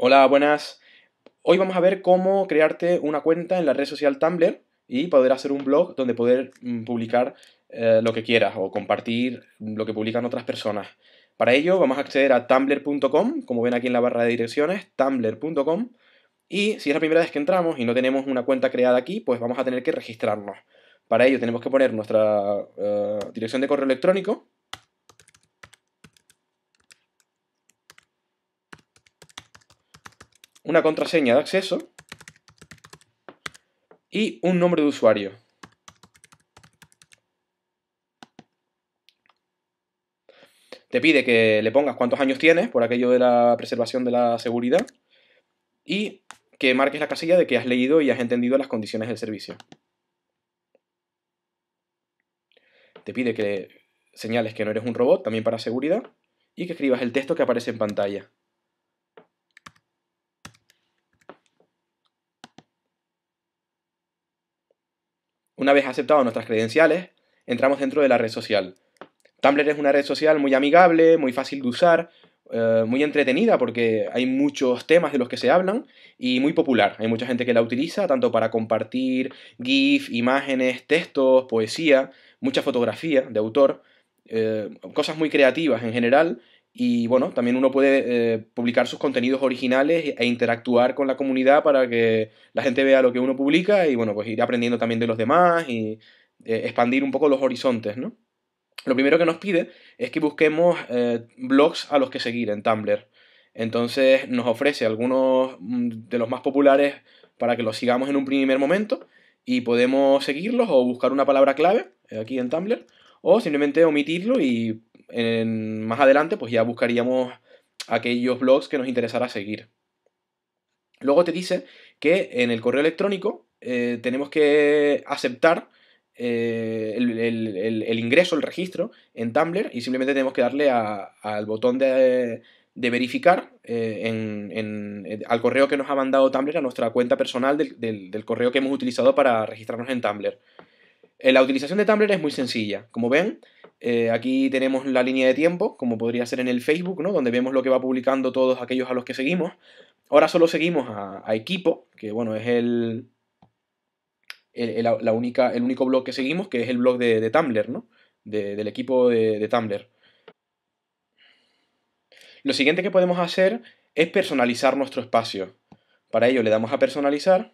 Hola, buenas. Hoy vamos a ver cómo crearte una cuenta en la red social Tumblr y poder hacer un blog donde poder mm, publicar eh, lo que quieras o compartir lo que publican otras personas. Para ello vamos a acceder a tumblr.com, como ven aquí en la barra de direcciones, tumblr.com. Y si es la primera vez que entramos y no tenemos una cuenta creada aquí, pues vamos a tener que registrarnos. Para ello tenemos que poner nuestra eh, dirección de correo electrónico una contraseña de acceso y un nombre de usuario. Te pide que le pongas cuántos años tienes por aquello de la preservación de la seguridad y que marques la casilla de que has leído y has entendido las condiciones del servicio. Te pide que señales que no eres un robot, también para seguridad, y que escribas el texto que aparece en pantalla. Una vez aceptadas nuestras credenciales, entramos dentro de la red social. Tumblr es una red social muy amigable, muy fácil de usar, eh, muy entretenida porque hay muchos temas de los que se hablan y muy popular. Hay mucha gente que la utiliza tanto para compartir GIF, imágenes, textos, poesía, mucha fotografía de autor, eh, cosas muy creativas en general y bueno, también uno puede eh, publicar sus contenidos originales e interactuar con la comunidad para que la gente vea lo que uno publica y bueno, pues ir aprendiendo también de los demás y eh, expandir un poco los horizontes, ¿no? Lo primero que nos pide es que busquemos eh, blogs a los que seguir en Tumblr. Entonces nos ofrece algunos mm, de los más populares para que los sigamos en un primer momento y podemos seguirlos o buscar una palabra clave aquí en Tumblr o simplemente omitirlo y más adelante pues ya buscaríamos aquellos blogs que nos interesara seguir. Luego te dice que en el correo electrónico eh, tenemos que aceptar eh, el, ingreso, el registro en Tumblr y simplemente tenemos que darle al botón de, verificar eh, en, al correo que nos ha mandado Tumblr a nuestra cuenta personal del, correo que hemos utilizado para registrarnos en Tumblr. la utilización de Tumblr es muy sencilla. Como ven, eh, aquí tenemos la línea de tiempo, como podría ser en el Facebook, ¿no? Donde vemos lo que va publicando todos aquellos a los que seguimos. Ahora solo seguimos a, equipo, que bueno, es el, la única, el único blog que seguimos, que es el blog de, Tumblr, ¿no? del equipo de Tumblr. Lo siguiente que podemos hacer es personalizar nuestro espacio. Para ello le damos a personalizar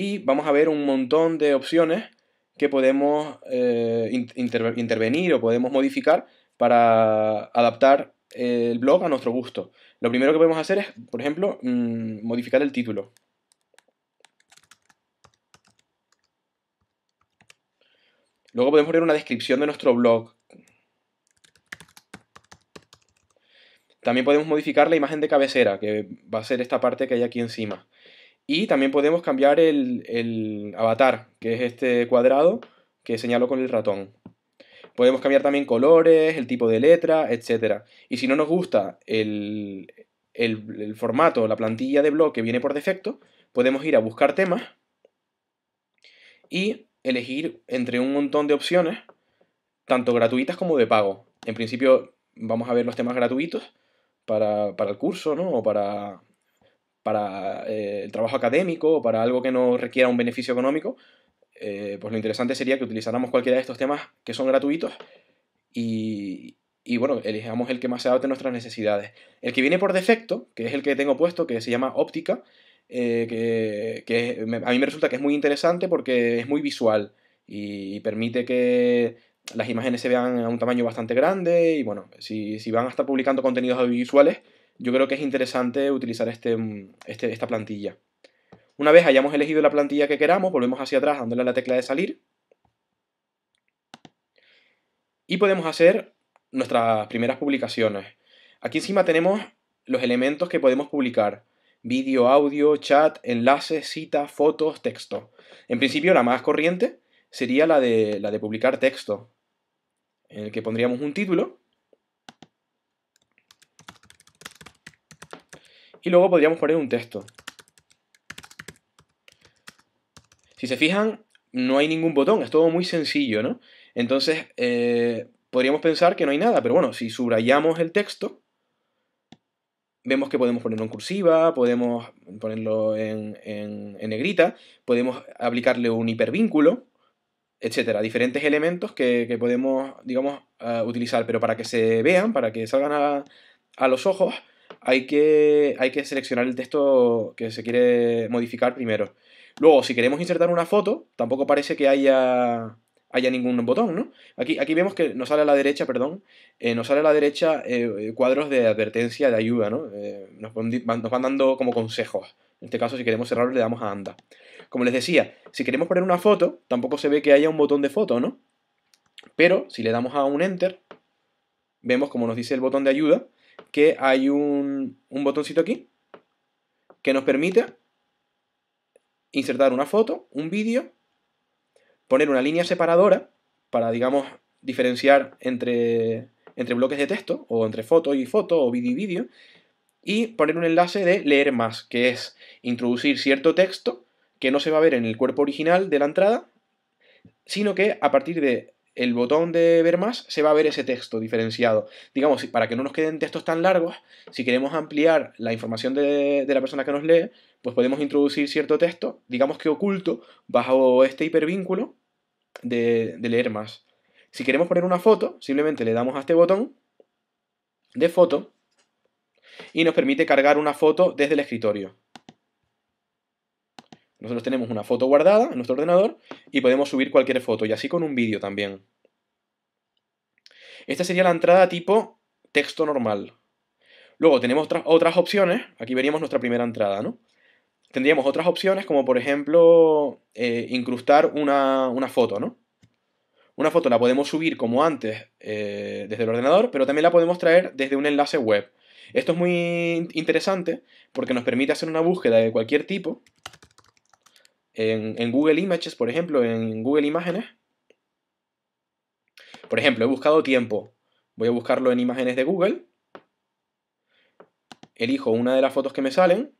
y vamos a ver un montón de opciones que podemos eh, intervenir o podemos modificar para adaptar el blog a nuestro gusto. Lo primero que podemos hacer es, por ejemplo, mm, modificar el título. Luego podemos poner una descripción de nuestro blog. También podemos modificar la imagen de cabecera, que va a ser esta parte que hay aquí encima. Y también podemos cambiar el, avatar, que es este cuadrado que señalo con el ratón. Podemos cambiar también colores, el tipo de letra, etc. Y si no nos gusta el, formato, la plantilla de blog que viene por defecto, podemos ir a buscar temas y elegir entre un montón de opciones, tanto gratuitas como de pago. En principio vamos a ver los temas gratuitos para, para el curso ¿no? o para, para eh, el trabajo académico o para algo que no requiera un beneficio económico, eh, pues lo interesante sería que utilizáramos cualquiera de estos temas que son gratuitos y, bueno, elijamos el que más se adapte a nuestras necesidades. El que viene por defecto, que es el que tengo puesto, que se llama óptica, eh, que, a mí me resulta que es muy interesante porque es muy visual y permite que las imágenes se vean a un tamaño bastante grande y bueno, si, si van a estar publicando contenidos audiovisuales, yo creo que es interesante utilizar este, mm, este, esta plantilla. Una vez hayamos elegido la plantilla que queramos, volvemos hacia atrás dándole la tecla de salir. Y podemos hacer nuestras primeras publicaciones. Aquí encima tenemos los elementos que podemos publicar. Vídeo, audio, chat, enlaces, citas, fotos, texto. En principio la más corriente sería la de, la de publicar texto, en el que pondríamos un título Y luego podríamos poner un texto. Si se fijan, no hay ningún botón, es todo muy sencillo, ¿no? Entonces, eh, podríamos pensar que no hay nada, pero bueno, si subrayamos el texto, vemos que podemos ponerlo en cursiva, podemos ponerlo en, negrita, podemos aplicarle un hipervínculo, etcétera, diferentes elementos que, podemos, digamos, eh, utilizar, pero para que se vean, para que salgan a los ojos, hay que, hay que seleccionar el texto que se quiere modificar primero. Luego, si queremos insertar una foto, tampoco parece que haya, haya ningún botón, ¿no? Aquí, aquí vemos que nos sale a la derecha, perdón, eh, nos sale a la derecha eh, eh, cuadros de advertencia, de ayuda, ¿no? nos, van, nos, van, dando como consejos. En este caso, si queremos cerrar, le damos a anda. Como les decía, si queremos poner una foto, tampoco se ve que haya un botón de foto, ¿no? Pero si le damos a un enter, vemos como nos dice el botón de ayuda, que hay un, un botoncito aquí que nos permite insertar una foto, un vídeo, poner una línea separadora para, digamos, diferenciar entre, entre bloques de texto o entre foto y foto o vídeo y vídeo y poner un enlace de leer más, que es introducir cierto texto que no se va a ver en el cuerpo original de la entrada, sino que a partir de el botón de ver más se va a ver ese texto diferenciado. Digamos, para que no nos queden textos tan largos, si queremos ampliar la información de, la persona que nos lee, pues podemos introducir cierto texto, digamos que oculto, bajo este hipervínculo de, de leer más. Si queremos poner una foto, simplemente le damos a este botón de foto y nos permite cargar una foto desde el escritorio. Nosotros tenemos una foto guardada en nuestro ordenador y podemos subir cualquier foto y así con un vídeo también. Esta sería la entrada tipo texto normal. Luego tenemos otras, opciones, aquí veríamos nuestra primera entrada, ¿no? Tendríamos otras opciones como por ejemplo eh, incrustar una, foto, ¿no? Una foto la podemos subir como antes eh, desde el ordenador, pero también la podemos traer desde un enlace web. Esto es muy interesante porque nos permite hacer una búsqueda de cualquier tipo en, Google Images, por ejemplo, en Google Imágenes. Por ejemplo, he buscado tiempo. Voy a buscarlo en imágenes de Google. Elijo una de las fotos que me salen.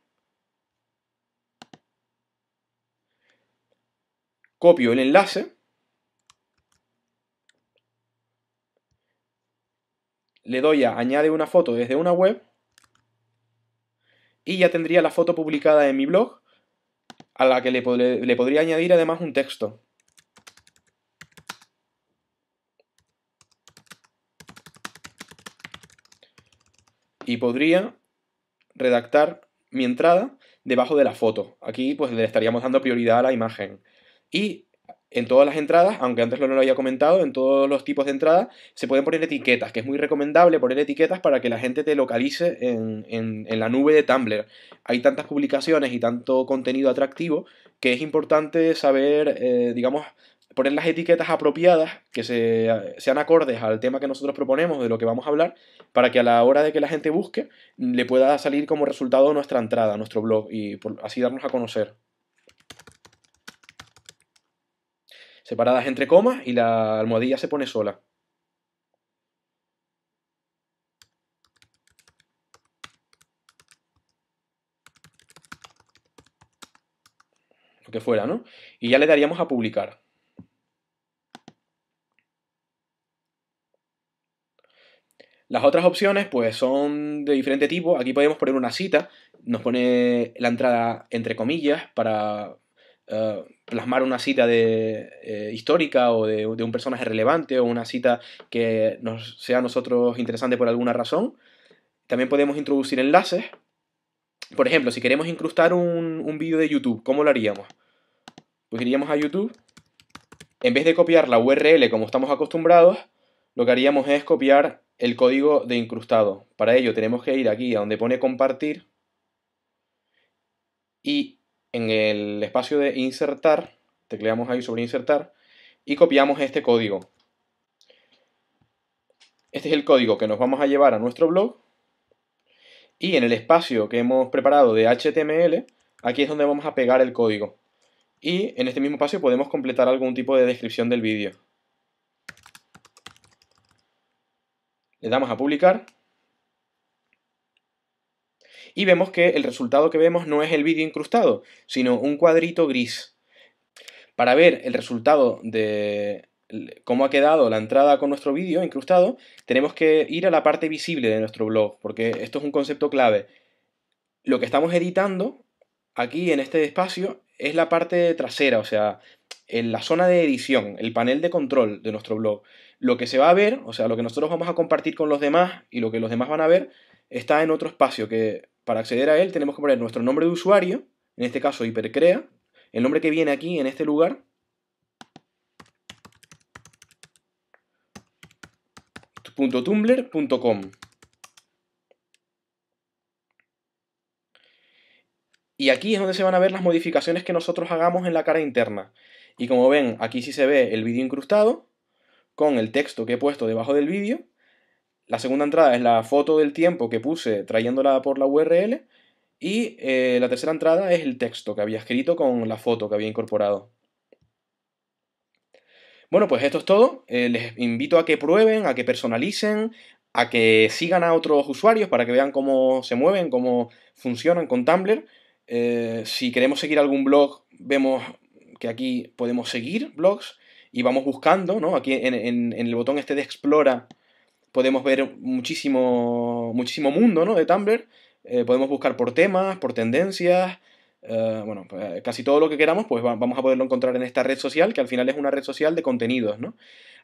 Copio el enlace. le doy a añade una foto desde una web y ya tendría la foto publicada en mi blog a la que le, podría añadir además un texto. Y podría redactar mi entrada debajo de la foto. Aquí pues le estaríamos dando prioridad a la imagen. Y en todas las entradas, aunque antes no lo había comentado, en todos los tipos de entradas se pueden poner etiquetas, que es muy recomendable poner etiquetas para que la gente te localice en, en, la nube de Tumblr. Hay tantas publicaciones y tanto contenido atractivo que es importante saber, eh, digamos, poner las etiquetas apropiadas que sean acordes al tema que nosotros proponemos, de lo que vamos a hablar, para que a la hora de que la gente busque le pueda salir como resultado nuestra entrada, nuestro blog, y así darnos a conocer. separadas entre comas y la almohadilla se pone sola. Lo que fuera, ¿no? Y ya le daríamos a publicar. Las otras opciones pues son de diferente tipo. Aquí podemos poner una cita, nos pone la entrada entre comillas para eh, plasmar una cita de, eh, histórica o de, un personaje relevante o una cita que sea a nosotros interesante por alguna razón. También podemos introducir enlaces. Por ejemplo, si queremos incrustar un, un vídeo de YouTube, ¿cómo lo haríamos? Pues iríamos a YouTube. En vez de copiar la URL como estamos acostumbrados, lo que haríamos es copiar el código de incrustado. Para ello tenemos que ir aquí a donde pone compartir y en el espacio de insertar, tecleamos ahí sobre insertar y copiamos este código. Este es el código que nos vamos a llevar a nuestro blog y en el espacio que hemos preparado de HTML, aquí es donde vamos a pegar el código. Y en este mismo espacio podemos completar algún tipo de descripción del vídeo. Le damos a publicar y vemos que el resultado que vemos no es el vídeo incrustado, sino un cuadrito gris. Para ver el resultado de cómo ha quedado la entrada con nuestro vídeo incrustado, tenemos que ir a la parte visible de nuestro blog, porque esto es un concepto clave. Lo que estamos editando aquí en este espacio es la parte trasera, o sea, en la zona de edición, el panel de control de nuestro blog. Lo que se va a ver, o sea, lo que nosotros vamos a compartir con los demás y lo que los demás van a ver, está en otro espacio que para acceder a él tenemos que poner nuestro nombre de usuario, en este caso hipercrea, el nombre que viene aquí en este lugar, .tumblr.com Y aquí es donde se van a ver las modificaciones que nosotros hagamos en la cara interna. Y como ven, aquí sí se ve el vídeo incrustado, con el texto que he puesto debajo del vídeo, la segunda entrada es la foto del tiempo que puse trayéndola por la URL. Y eh, la tercera entrada es el texto que había escrito con la foto que había incorporado. Bueno, pues esto es todo. Eh, les invito a que prueben, a que personalicen, a que sigan a otros usuarios para que vean cómo se mueven, cómo funcionan con Tumblr. Eh, si queremos seguir algún blog, vemos que aquí podemos seguir blogs y vamos buscando, ¿no? Aquí en, en el botón este de explora podemos ver muchísimo, muchísimo mundo ¿no? de Tumblr. Eh, podemos buscar por temas, por tendencias. Eh, bueno, pues, eh, casi todo lo que queramos, pues vamos a poderlo encontrar en esta red social, que al final es una red social de contenidos, ¿no?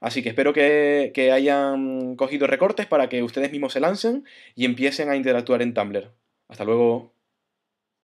Así que espero que, que hayan cogido recortes para que ustedes mismos se lancen y empiecen a interactuar en Tumblr. Hasta luego.